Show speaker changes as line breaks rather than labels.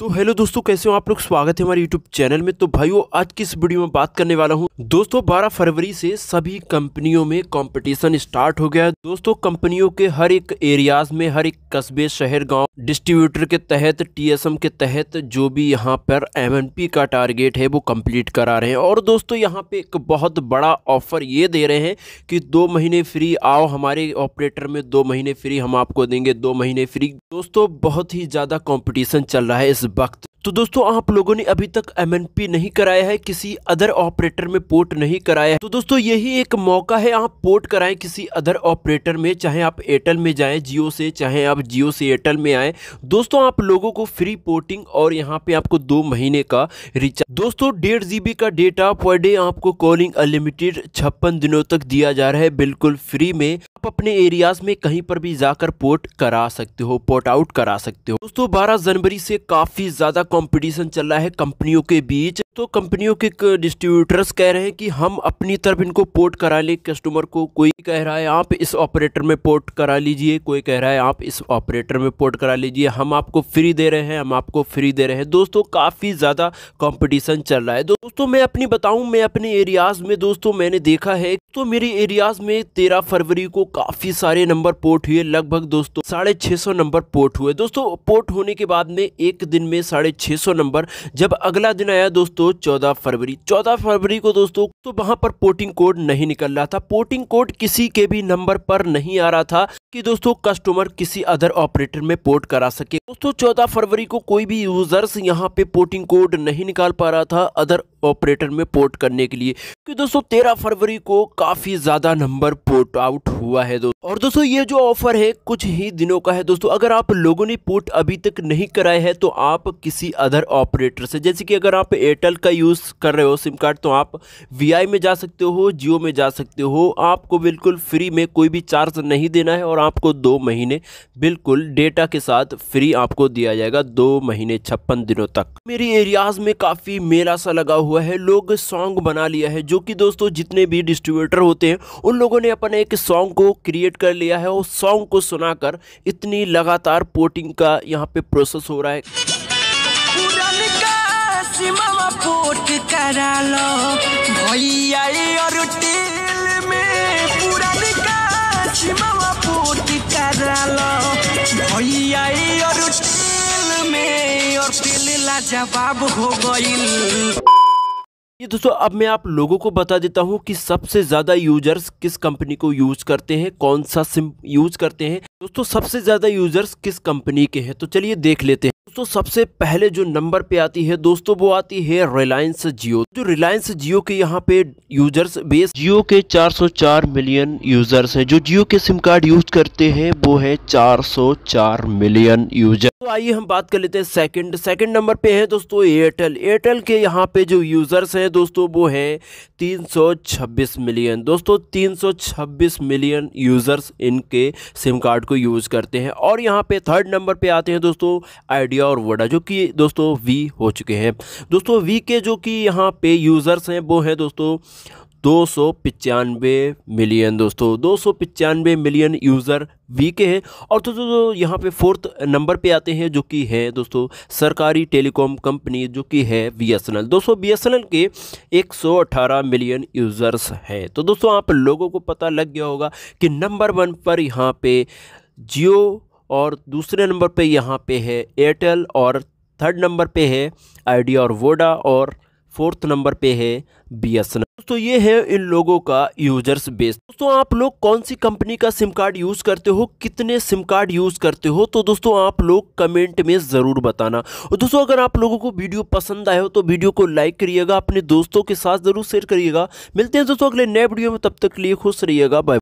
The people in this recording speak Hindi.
तो हेलो दोस्तों कैसे हो आप लोग स्वागत है हमारे यूट्यूब चैनल में तो भाइयों आज की इस वीडियो में बात करने वाला हूँ दोस्तों 12 फरवरी से सभी कंपनियों में कंपटीशन स्टार्ट हो गया है दोस्तों कंपनियों के हर एक एरियाज में हर एक कस्बे शहर गांव डिस्ट्रीब्यूटर के तहत टीएसएम के तहत जो भी यहाँ पर एम का टारगेट है वो कम्प्लीट करा रहे हैं और दोस्तों यहाँ पे एक बहुत बड़ा ऑफर ये दे रहे हैं कि दो महीने फ्री आओ हमारे ऑपरेटर में दो महीने फ्री हम आपको देंगे दो महीने फ्री दोस्तों बहुत ही ज़्यादा कॉम्पिटिशन चल रहा है इस buck तो दोस्तों आप लोगों ने अभी तक एम नहीं कराया है किसी अदर ऑपरेटर में पोर्ट नहीं कराया है तो दोस्तों यही एक मौका है आप पोर्ट कराएं किसी अदर ऑपरेटर में चाहे आप एयरटेल में जाएं जियो से चाहे आप जियो से एयरटेल में आए दोस्तों आप लोगों को फ्री पोर्टिंग और यहाँ पे आपको दो महीने का रिचार्ज दोस्तों डेढ़ जीबी का डेटा पर डे आपको कॉलिंग अनलिमिटेड छप्पन दिनों तक दिया जा रहा है बिल्कुल फ्री में आप अपने एरियाज में कहीं पर भी जाकर पोर्ट करा सकते हो पोर्ट आउट करा सकते हो दोस्तों 12 जनवरी से काफी ज्यादा कंपटीशन चल रहा है कंपनियों के बीच तो कंपनियों के डिस्ट्रीब्यूटर्स कह रहे हैं कि हम अपनी तरफ इनको पोर्ट करा ले कस्टमर को कोई कह रहा है आप इस ऑपरेटर में पोर्ट करा लीजिए कोई कह रहा है आप इस ऑपरेटर में पोर्ट करा लीजिए हम आपको फ्री दे रहे हैं हम आपको फ्री दे रहे हैं दोस्तों काफ़ी ज़्यादा कंपटीशन चल रहा है दोस्तों मैं अपनी बताऊं मैं अपने एरियाज़ में दोस्तों मैंने देखा है तो मेरे एरियाज़ में तेरह फरवरी को काफ़ी सारे नंबर पोर्ट हुए लगभग दोस्तों साढ़े छः सौ नंबर पोर्ट हुए दोस्तों पोर्ट होने के बाद में एक दिन में साढ़े सौ नंबर जब अगला दिन आया दोस्तों दोस्तों 14 फरवरी 14 फरवरी को दोस्तों तो वहां पर पोर्टिंग कोड नहीं निकल रहा था पोर्टिंग कोड किसी के भी नंबर पर नहीं आ रहा था कि दोस्तों कस्टमर किसी अदर ऑपरेटर में पोर्ट करा सके दोस्तों 14 फरवरी को कोई भी यूजर्स यहां पे पोर्टिंग कोड नहीं निकाल पा रहा था अदर ऑपरेटर में पोर्ट करने के लिए कि दोस्तों 13 फरवरी को काफी ज्यादा नंबर पोर्ट आउट हुआ है दोस्तों और दोस्तों ये जो ऑफर है कुछ ही दिनों का है दोस्तों अगर आप लोगों ने पोर्ट अभी तक नहीं कराया है तो आप किसी अदर ऑपरेटर से जैसे कि अगर आप एयरटेल का यूज कर रहे हो सिम कार्ड तो आप वी में जा सकते हो जियो में जा सकते हो आपको बिल्कुल फ्री में कोई भी चार्ज नहीं देना है और और आपको दो महीने बिल्कुल डेटा के साथ फ्री आपको दिया जाएगा दो महीने छप्पन दिनों तक मेरी एरियाज़ में काफ़ी मेला सा लगा हुआ है लोग सॉन्ग बना लिया है जो कि दोस्तों जितने भी डिस्ट्रीब्यूटर होते हैं उन लोगों ने अपने एक सॉन्ग को क्रिएट कर लिया है और सॉन्ग को सुनाकर इतनी लगातार पोटिंग का यहाँ पे प्रोसेस हो रहा है करा लो भैया भैया और में और लाजवाब हो गई ये दोस्तों अब मैं आप लोगों को बता देता हूँ कि सबसे ज़्यादा यूजर्स किस कंपनी को यूज करते हैं कौन सा सिम यूज करते हैं दोस्तों सबसे ज़्यादा यूजर्स किस कंपनी के हैं तो चलिए देख लेते हैं दोस्तों सबसे पहले जो नंबर पे आती है दोस्तों वो आती है रिलायंस जियो जो रिलायंस जियो के यहाँ पे यूजर्स बेस जियो के 404 मिलियन यूजर्स हैं जो जियो के सिम कार्ड यूज करते हैं वो है 404 मिलियन यूजर तो आइए हम बात कर लेते हैं सेकंड सेकंड नंबर पे है दोस्तों एयरटेल एयरटेल के यहाँ पे जो यूजर्स है दोस्तों वो है तीन मिलियन दोस्तों तीन मिलियन यूजर्स इनके सिम कार्ड को यूज करते हैं और यहाँ पे थर्ड नंबर पे आते हैं दोस्तों आइडिया मीडिया और वोडा जो कि दोस्तों वी हो चुके हैं दोस्तों वी के जो कि यहाँ पे यूज़र्स हैं वो हैं दोस्तों दो मिलियन दोस्तों दो मिलियन यूज़र वी के हैं और तो दोस्तों यहाँ पे फोर्थ नंबर पे आते हैं जो कि है दोस्तों सरकारी टेलीकॉम कंपनी जो कि है बी एस दोस्तों बी के 118 मिलियन यूज़र्स हैं तो दोस्तों आप लोगों को पता लग गया होगा कि नंबर वन पर यहाँ पे जियो और दूसरे नंबर पे यहाँ पे है एयरटेल और थर्ड नंबर पे है आइडिया और वोडा और फोर्थ नंबर पे है बी एस एन दोस्तों ये है इन लोगों का यूजर्स बेस दोस्तों आप लोग कौन सी कंपनी का सिम कार्ड यूज़ करते हो कितने सिम कार्ड यूज़ करते हो तो दोस्तों आप लोग कमेंट में ज़रूर बताना और दोस्तों अगर आप लोगों को वीडियो पसंद आए हो तो वीडियो को लाइक करिएगा अपने दोस्तों के साथ ज़रूर शेयर करिएगा मिलते हैं दोस्तों अगले नए वीडियो में तब तक लिए खुश रहिएगा बाय